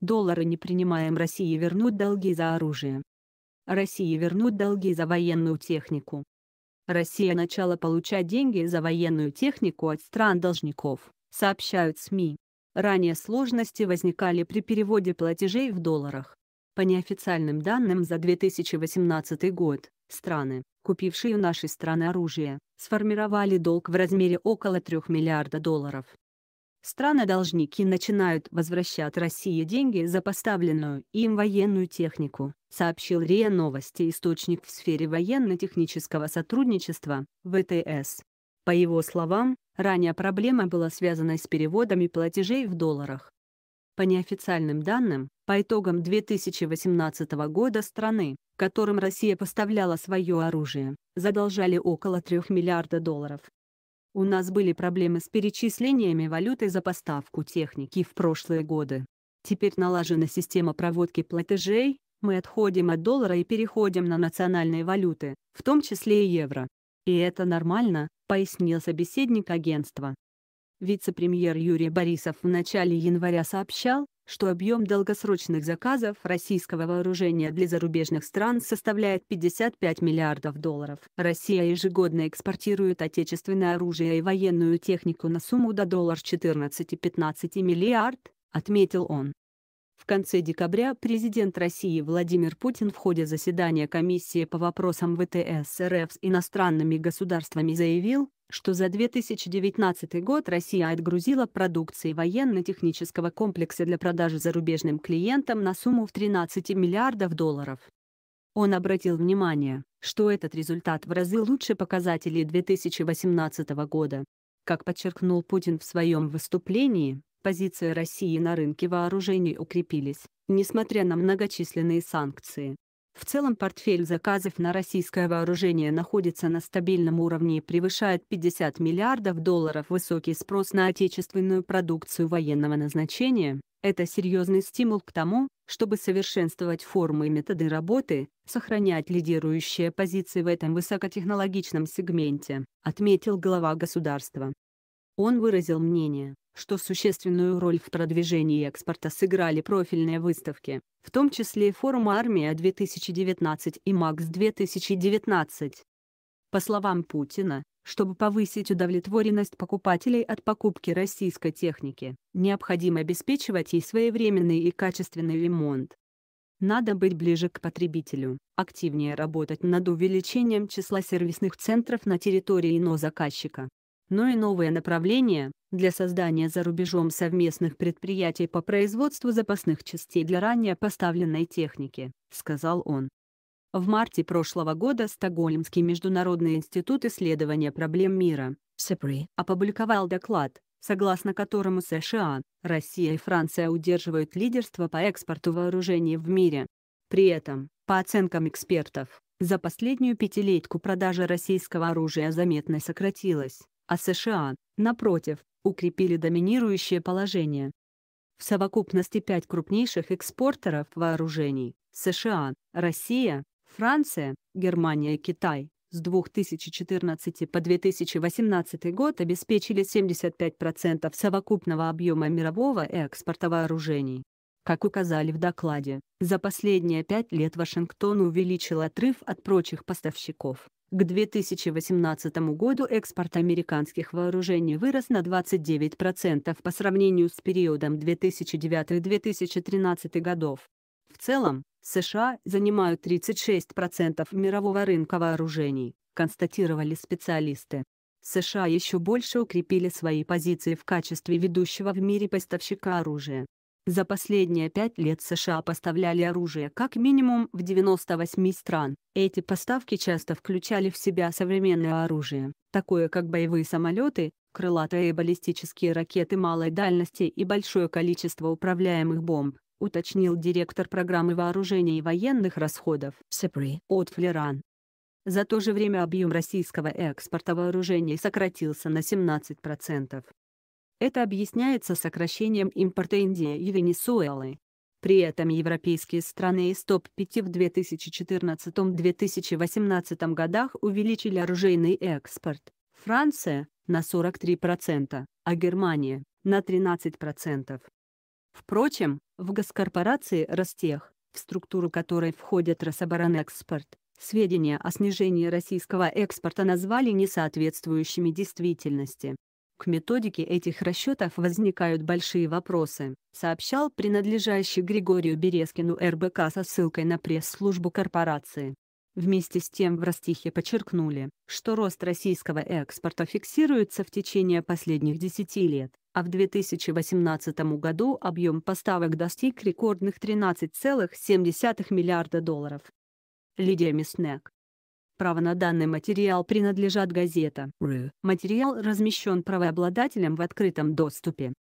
доллары не принимаем России вернут долги за оружие. России вернут долги за военную технику. Россия начала получать деньги за военную технику от стран-должников, сообщают СМИ. Ранее сложности возникали при переводе платежей в долларах. По неофициальным данным за 2018 год, страны, купившие у нашей страны оружие, сформировали долг в размере около 3 миллиарда долларов. Страны-должники начинают возвращать России деньги за поставленную им военную технику, сообщил РИА Новости источник в сфере военно-технического сотрудничества, ВТС. По его словам, ранее проблема была связана с переводами платежей в долларах. По неофициальным данным, по итогам 2018 года страны, которым Россия поставляла свое оружие, задолжали около 3 миллиарда долларов. У нас были проблемы с перечислениями валюты за поставку техники в прошлые годы. Теперь налажена система проводки платежей, мы отходим от доллара и переходим на национальные валюты, в том числе и евро. И это нормально, пояснил собеседник агентства. Вице-премьер Юрий Борисов в начале января сообщал, что объем долгосрочных заказов российского вооружения для зарубежных стран составляет 55 миллиардов долларов. Россия ежегодно экспортирует отечественное оружие и военную технику на сумму до доллар 14-15 миллиард, отметил он. В конце декабря президент России Владимир Путин в ходе заседания комиссии по вопросам ВТС РФ с иностранными государствами заявил, что за 2019 год Россия отгрузила продукции военно-технического комплекса для продажи зарубежным клиентам на сумму в 13 миллиардов долларов. Он обратил внимание, что этот результат в разы лучше показателей 2018 года. Как подчеркнул Путин в своем выступлении, позиции России на рынке вооружений укрепились, несмотря на многочисленные санкции. В целом портфель заказов на российское вооружение находится на стабильном уровне и превышает 50 миллиардов долларов. Высокий спрос на отечественную продукцию военного назначения – это серьезный стимул к тому, чтобы совершенствовать формы и методы работы, сохранять лидирующие позиции в этом высокотехнологичном сегменте, отметил глава государства. Он выразил мнение, что существенную роль в продвижении экспорта сыграли профильные выставки, в том числе форум «Армия-2019» и «МАКС-2019». По словам Путина, чтобы повысить удовлетворенность покупателей от покупки российской техники, необходимо обеспечивать ей своевременный и качественный ремонт. Надо быть ближе к потребителю, активнее работать над увеличением числа сервисных центров на территории ИНО заказчика, но и новые направления для создания за рубежом совместных предприятий по производству запасных частей для ранее поставленной техники, сказал он. В марте прошлого года Стокгольмский международный институт исследования проблем мира СЭПРИ опубликовал доклад, согласно которому США, Россия и Франция удерживают лидерство по экспорту вооружений в мире. При этом, по оценкам экспертов, за последнюю пятилетку продажа российского оружия заметно сократилась, а США, напротив, укрепили доминирующее положение. В совокупности пять крупнейших экспортеров вооружений – США, Россия, Франция, Германия и Китай – с 2014 по 2018 год обеспечили 75% совокупного объема мирового экспорта вооружений. Как указали в докладе, за последние пять лет Вашингтон увеличил отрыв от прочих поставщиков. К 2018 году экспорт американских вооружений вырос на 29% по сравнению с периодом 2009-2013 годов. В целом, США занимают 36% мирового рынка вооружений, констатировали специалисты. США еще больше укрепили свои позиции в качестве ведущего в мире поставщика оружия. За последние пять лет США поставляли оружие как минимум в 98 стран. Эти поставки часто включали в себя современное оружие, такое как боевые самолеты, крылатые баллистические ракеты малой дальности и большое количество управляемых бомб, уточнил директор программы вооружения и военных расходов СЭПРИ от Флеран. За то же время объем российского экспорта вооружений сократился на 17%. Это объясняется сокращением импорта Индии и Венесуэлы. При этом европейские страны из топ-5 в 2014-2018 годах увеличили оружейный экспорт. Франция – на 43%, а Германия – на 13%. Впрочем, в госкорпорации Ростех, в структуру которой входит Рособоронэкспорт, сведения о снижении российского экспорта назвали несоответствующими действительности. К методике этих расчетов возникают большие вопросы, сообщал принадлежащий Григорию Березкину РБК со ссылкой на пресс-службу корпорации. Вместе с тем в Ростихе подчеркнули, что рост российского экспорта фиксируется в течение последних 10 лет, а в 2018 году объем поставок достиг рекордных 13,7 миллиарда долларов. Лидия Мясник, Право на данный материал принадлежат газета. Материал размещен правообладателем в открытом доступе.